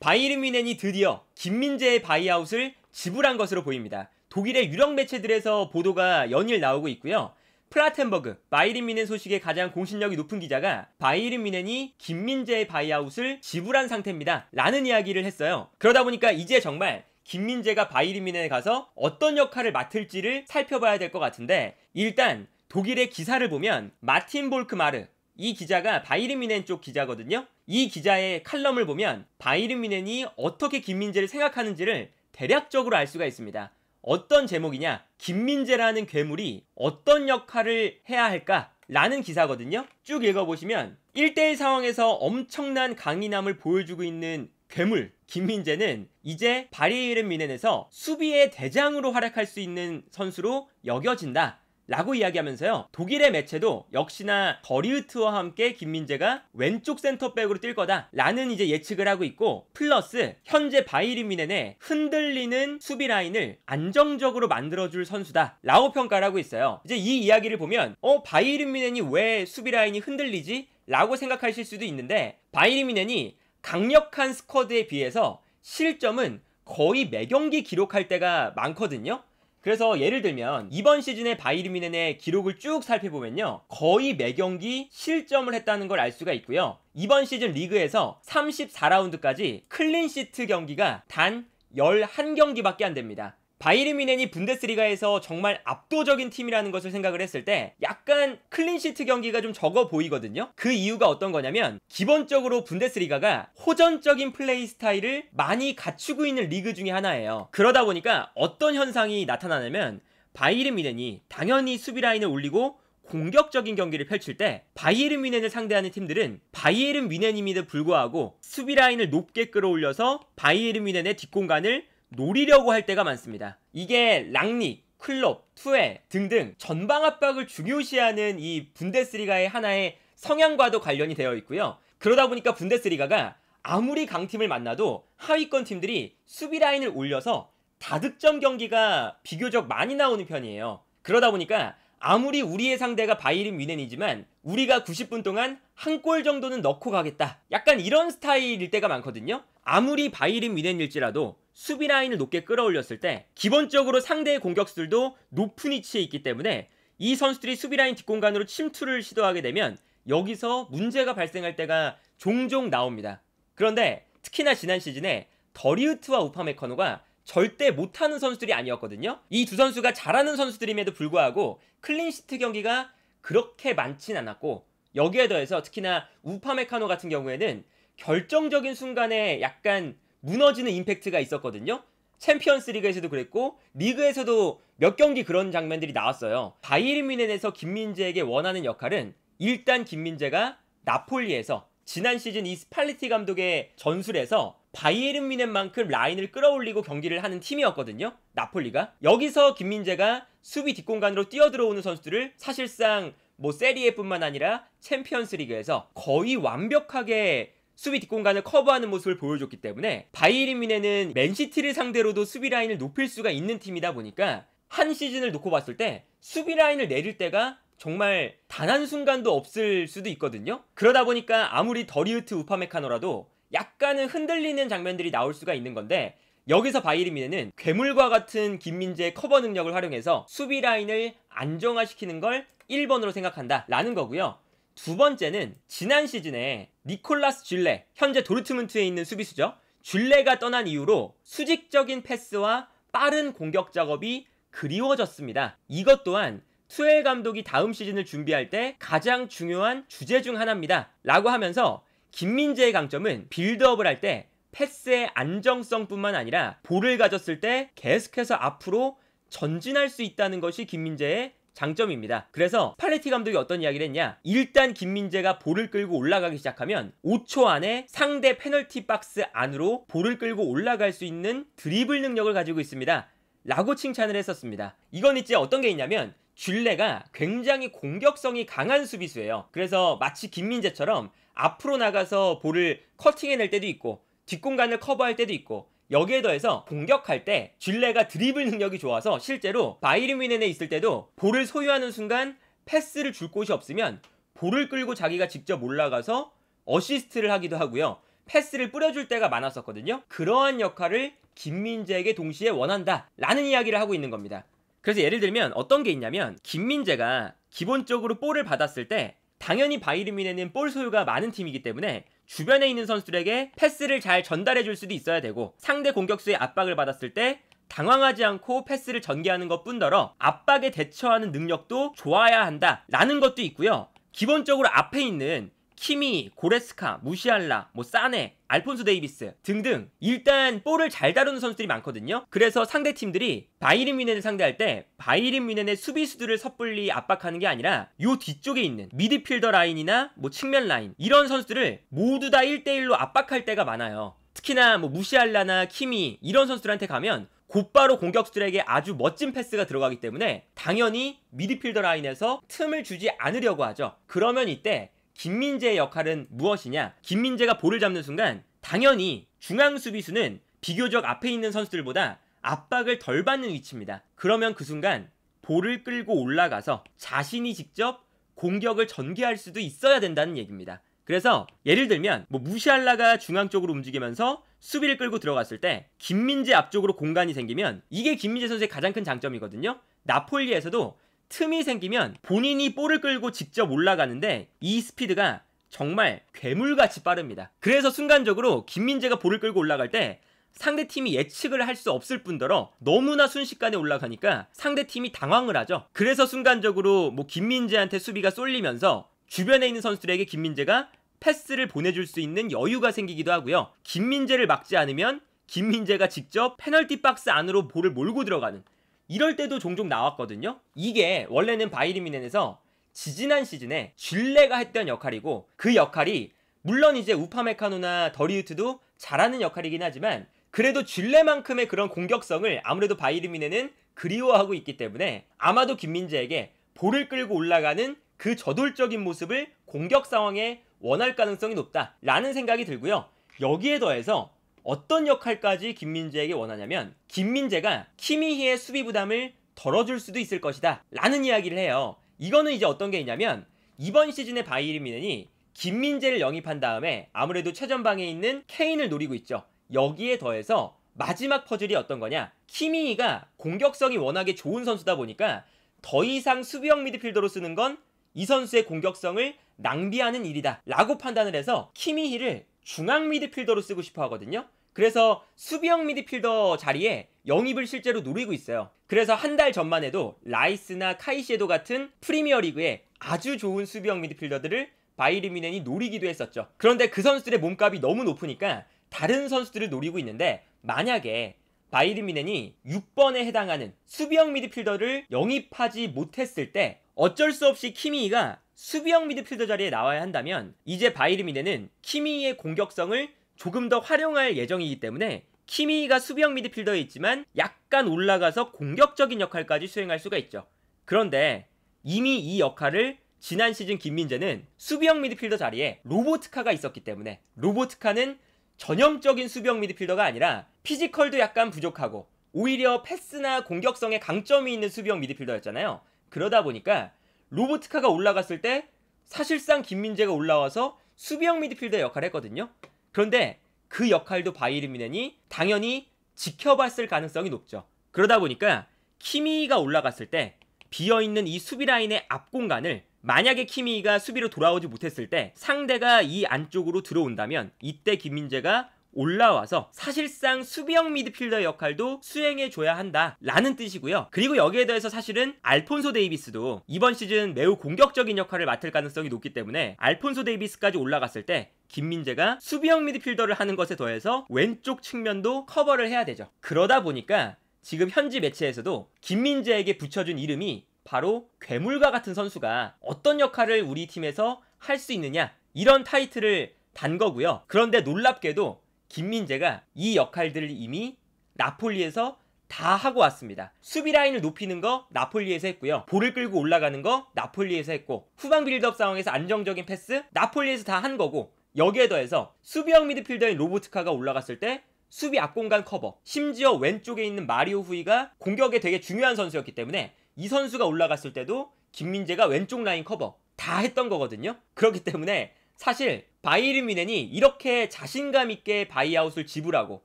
바이르미넨이 드디어 김민재의 바이아웃을 지불한 것으로 보입니다. 독일의 유력 매체들에서 보도가 연일 나오고 있고요. 플라텐버그바이르미넨소식의 가장 공신력이 높은 기자가 바이르미넨이 김민재의 바이아웃을 지불한 상태입니다. 라는 이야기를 했어요. 그러다 보니까 이제 정말 김민재가 바이르미넨에 가서 어떤 역할을 맡을지를 살펴봐야 될 것 같은데 일단 독일의 기사를 보면 마틴 볼크마르 이 기자가 바이르미넨쪽 기자거든요. 이 기자의 칼럼을 보면 바이른 미넨이 어떻게 김민재를 생각하는지를 대략적으로 알 수가 있습니다. 어떤 제목이냐? 김민재라는 괴물이 어떤 역할을 해야 할까? 라는 기사거든요. 쭉 읽어보시면 1대1 상황에서 엄청난 강인함을 보여주고 있는 괴물 김민재는 이제 바리에른 이 미넨에서 수비의 대장으로 활약할 수 있는 선수로 여겨진다. 라고 이야기하면서요. 독일의 매체도 역시나 더리우트와 함께 김민재가 왼쪽 센터백으로 뛸 거다라는 이제 예측을 하고 있고 플러스 현재 바이리 미넨의 흔들리는 수비 라인을 안정적으로 만들어줄 선수다라고 평가를 하고 있어요. 이제 이 이야기를 보면 어바이리 미넨이 왜 수비 라인이 흔들리지? 라고 생각하실 수도 있는데 바이리 미넨이 강력한 스쿼드에 비해서 실점은 거의 매경기 기록할 때가 많거든요. 그래서 예를 들면 이번 시즌에 바이르미넨의 기록을 쭉 살펴보면요. 거의 매경기 실점을 했다는 걸 알 수가 있고요. 이번 시즌 리그에서 34라운드까지 클린시트 경기가 단 11경기밖에 안 됩니다. 바이에 미넨이 분데스리가에서 정말 압도적인 팀이라는 것을 생각을 했을 때 약간 클린시트 경기가 좀 적어 보이거든요. 그 이유가 어떤 거냐면 기본적으로 분데스리가가 호전적인 플레이 스타일을 많이 갖추고 있는 리그 중에 하나예요. 그러다 보니까 어떤 현상이 나타나냐면 바이에 미넨이 당연히 수비 라인을 올리고 공격적인 경기를 펼칠 때 바이에른 뮌헨을 상대하는 팀들은 바이에른 뮌헨임에도 불구하고 수비 라인을 높게 끌어올려서 바이에른 뮌헨의 뒷공간을 노리려고 할 때가 많습니다. 이게 랑니 클럽, 투에 등등 전방 압박을 중요시하는 이 분데스리가의 하나의 성향과도 관련이 되어 있고요. 그러다 보니까 분데스리가가 아무리 강팀을 만나도 하위권 팀들이 수비 라인을 올려서 다득점 경기가 비교적 많이 나오는 편이에요. 그러다 보니까 아무리 우리의 상대가 바이린 위넨이지만 우리가 90분 동안 한 골 정도는 넣고 가겠다. 약간 이런 스타일일 때가 많거든요. 아무리 바이린 위넨일지라도 수비 라인을 높게 끌어올렸을 때 기본적으로 상대의 공격수들도 높은 위치에 있기 때문에 이 선수들이 수비 라인 뒷공간으로 침투를 시도하게 되면 여기서 문제가 발생할 때가 종종 나옵니다. 그런데 특히나 지난 시즌에 더리우트와 우파메커노가 절대 못하는 선수들이 아니었거든요. 이 두 선수가 잘하는 선수들임에도 불구하고 클린시트 경기가 그렇게 많진 않았고 여기에 더해서 특히나 우파메카노 같은 경우에는 결정적인 순간에 약간 무너지는 임팩트가 있었거든요. 챔피언스 리그에서도 그랬고 리그에서도 몇 경기 그런 장면들이 나왔어요. 바이에른 뮌헨에서 김민재에게 원하는 역할은 일단 김민재가 나폴리에서 지난 시즌 이 스팔리티 감독의 전술에서 바이에른 뮌헨만큼 라인을 끌어올리고 경기를 하는 팀이었거든요. 나폴리가 여기서 김민재가 수비 뒷공간으로 뛰어들어오는 선수들을 사실상 뭐 세리에뿐만 아니라 챔피언스 리그에서 거의 완벽하게 수비 뒷공간을 커버하는 모습을 보여줬기 때문에 바이에른 뮌헨은 맨시티를 상대로도 수비 라인을 높일 수가 있는 팀이다 보니까 한 시즌을 놓고 봤을 때 수비 라인을 내릴 때가 정말 단 한 순간도 없을 수도 있거든요. 그러다 보니까 아무리 더리우트 우파메카노라도 약간은 흔들리는 장면들이 나올 수가 있는 건데 여기서 바이에른 뮌헨은 괴물과 같은 김민재의 커버 능력을 활용해서 수비 라인을 안정화시키는 걸 1번으로 생각한다라는 거고요. 두 번째는 지난 시즌에 니콜라스 줄레 현재 도르트문트에 있는 수비수죠. 줄레가 떠난 이후로 수직적인 패스와 빠른 공격 작업이 그리워졌습니다. 이것 또한 투엘 감독이 다음 시즌을 준비할 때 가장 중요한 주제 중 하나입니다. 라고 하면서 김민재의 강점은 빌드업을 할 때 패스의 안정성뿐만 아니라 볼을 가졌을 때 계속해서 앞으로 전진할 수 있다는 것이 김민재의 장점입니다. 그래서 팔레티 감독이 어떤 이야기를 했냐 일단 김민재가 볼을 끌고 올라가기 시작하면 5초 안에 상대 페널티 박스 안으로 볼을 끌고 올라갈 수 있는 드리블 능력을 가지고 있습니다. 라고 칭찬을 했었습니다. 이건 이제 어떤 게 있냐면 줄레가 굉장히 공격성이 강한 수비수예요. 그래서 마치 김민재처럼 앞으로 나가서 볼을 커팅해낼 때도 있고 뒷공간을 커버할 때도 있고 여기에 더해서 공격할 때 질레가 드리블 능력이 좋아서 실제로 바이른 미넨에 있을 때도 볼을 소유하는 순간 패스를 줄 곳이 없으면 볼을 끌고 자기가 직접 올라가서 어시스트를 하기도 하고요. 패스를 뿌려줄 때가 많았었거든요. 그러한 역할을 김민재에게 동시에 원한다. 라는 이야기를 하고 있는 겁니다. 그래서 예를 들면 어떤 게 있냐면 김민재가 기본적으로 볼을 받았을 때 당연히 바이르 미넨은 볼 소유가 많은 팀이기 때문에 주변에 있는 선수들에게 패스를 잘 전달해 줄 수도 있어야 되고 상대 공격수의 압박을 받았을 때 당황하지 않고 패스를 전개하는 것 뿐더러 압박에 대처하는 능력도 좋아야 한다 라는 것도 있고요. 기본적으로 앞에 있는 키미, 고레스카, 무시알라, 뭐 사네, 알폰소 데이비스 등등 일단 볼을 잘 다루는 선수들이 많거든요. 그래서 상대 팀들이 바이린 뮌헨을 상대할 때 바이린 뮌헨의 수비수들을 섣불리 압박하는 게 아니라 요 뒤쪽에 있는 미드필더 라인이나 뭐 측면 라인 이런 선수들을 모두 다 1대1로 압박할 때가 많아요. 특히나 뭐 무시알라나 키미 이런 선수들한테 가면 곧바로 공격수들에게 아주 멋진 패스가 들어가기 때문에 당연히 미드필더 라인에서 틈을 주지 않으려고 하죠. 그러면 이때 김민재의 역할은 무엇이냐? 김민재가 볼을 잡는 순간 당연히 중앙 수비수는 비교적 앞에 있는 선수들보다 압박을 덜 받는 위치입니다. 그러면 그 순간 볼을 끌고 올라가서 자신이 직접 공격을 전개할 수도 있어야 된다는 얘기입니다. 그래서 예를 들면 뭐 무시할라가 중앙 쪽으로 움직이면서 수비를 끌고 들어갔을 때 김민재 앞쪽으로 공간이 생기면 이게 김민재 선수의 가장 큰 장점이거든요. 나폴리에서도 틈이 생기면 본인이 볼을 끌고 직접 올라가는데 이 스피드가 정말 괴물같이 빠릅니다. 그래서 순간적으로 김민재가 볼을 끌고 올라갈 때 상대 팀이 예측을 할 수 없을 뿐더러 너무나 순식간에 올라가니까 상대 팀이 당황을 하죠. 그래서 순간적으로 뭐 김민재한테 수비가 쏠리면서 주변에 있는 선수들에게 김민재가 패스를 보내줄 수 있는 여유가 생기기도 하고요. 김민재를 막지 않으면 김민재가 직접 페널티 박스 안으로 볼을 몰고 들어가는 이럴 때도 종종 나왔거든요. 이게 원래는 바이리미넨에서 지지난 시즌에 쥘레가 했던 역할이고 그 역할이 물론 이제 우파메카노나 더리우트도 잘하는 역할이긴 하지만 그래도 쥘레만큼의 그런 공격성을 아무래도 바이리미넨은 그리워하고 있기 때문에 아마도 김민재에게 볼을 끌고 올라가는 그 저돌적인 모습을 공격 상황에 원할 가능성이 높다라는 생각이 들고요. 여기에 더해서 어떤 역할까지 김민재에게 원하냐면 김민재가 키미히의 수비 부담을 덜어줄 수도 있을 것이다 라는 이야기를 해요. 이거는 이제 어떤 게 있냐면 이번 시즌의 바이에른 미넨이 김민재를 영입한 다음에 아무래도 최전방에 있는 케인을 노리고 있죠. 여기에 더해서 마지막 퍼즐이 어떤 거냐? 키미히가 공격성이 워낙에 좋은 선수다 보니까 더 이상 수비형 미드필더로 쓰는 건 이 선수의 공격성을 낭비하는 일이다 라고 판단을 해서 키미히를 중앙 미드필더로 쓰고 싶어 하거든요. 그래서 수비형 미드필더 자리에 영입을 실제로 노리고 있어요. 그래서 한 달 전만 해도 라이스나 카이셰도 같은 프리미어리그에 아주 좋은 수비형 미드필더들을 바이르 미넨이 노리기도 했었죠. 그런데 그 선수들의 몸값이 너무 높으니까 다른 선수들을 노리고 있는데 만약에 바이르 미넨이 6번에 해당하는 수비형 미드필더를 영입하지 못했을 때 어쩔 수 없이 키미이가 수비형 미드필더 자리에 나와야 한다면 이제 바이르 미넨은 키미이의 공격성을 조금 더 활용할 예정이기 때문에 키미가 수비형 미드필더에 있지만 약간 올라가서 공격적인 역할까지 수행할 수가 있죠. 그런데 이미 이 역할을 지난 시즌 김민재는 수비형 미드필더 자리에 로보트카가 있었기 때문에 로보트카는 전형적인 수비형 미드필더가 아니라 피지컬도 약간 부족하고 오히려 패스나 공격성에 강점이 있는 수비형 미드필더였잖아요. 그러다 보니까 로보트카가 올라갔을 때 사실상 김민재가 올라와서 수비형 미드필더 역할을 했거든요. 그런데 그 역할도 바이에른뮌헨이 당연히 지켜봤을 가능성이 높죠. 그러다 보니까 키미가 올라갔을 때 비어 있는 이 수비 라인의 앞 공간을 만약에 키미가 수비로 돌아오지 못했을 때 상대가 이 안쪽으로 들어온다면 이때 김민재가 올라와서 사실상 수비형 미드필더 역할도 수행해 줘야 한다라는 뜻이고요. 그리고 여기에 더해서 사실은 알폰소 데이비스도 이번 시즌 매우 공격적인 역할을 맡을 가능성이 높기 때문에 알폰소 데이비스까지 올라갔을 때 김민재가 수비형 미드필더를 하는 것에 더해서 왼쪽 측면도 커버를 해야 되죠. 그러다 보니까 지금 현지 매체에서도 김민재에게 붙여준 이름이 바로 괴물과 같은 선수가 어떤 역할을 우리 팀에서 할 수 있느냐 이런 타이틀을 단 거고요. 그런데 놀랍게도 김민재가 이 역할들을 이미 나폴리에서 다 하고 왔습니다. 수비 라인을 높이는 거 나폴리에서 했고요. 볼을 끌고 올라가는 거 나폴리에서 했고 후방 빌드업 상황에서 안정적인 패스 나폴리에서 다 한 거고 여기에 더해서 수비형 미드필더인 로보트카가 올라갔을 때 수비 앞공간 커버 심지어 왼쪽에 있는 마리오 후이가 공격에 되게 중요한 선수였기 때문에 이 선수가 올라갔을 때도 김민재가 왼쪽 라인 커버 다 했던 거거든요. 그렇기 때문에 사실 바이에른 뮌헨이 이렇게 자신감 있게 바이아웃을 지불하고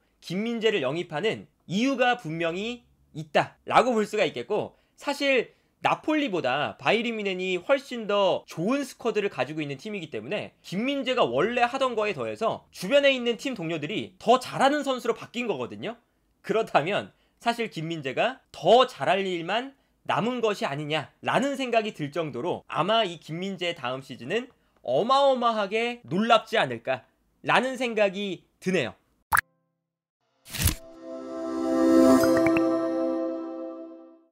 김민재를 영입하는 이유가 분명히 있다라고 볼 수가 있겠고 사실 나폴리보다 바이에른 뮌헨이 훨씬 더 좋은 스쿼드를 가지고 있는 팀이기 때문에 김민재가 원래 하던 거에 더해서 주변에 있는 팀 동료들이 더 잘하는 선수로 바뀐 거거든요. 그렇다면 사실 김민재가 더 잘할 일만 남은 것이 아니냐라는 생각이 들 정도로 아마 이 김민재 다음 시즌은 어마어마하게 놀랍지 않을까라는 생각이 드네요.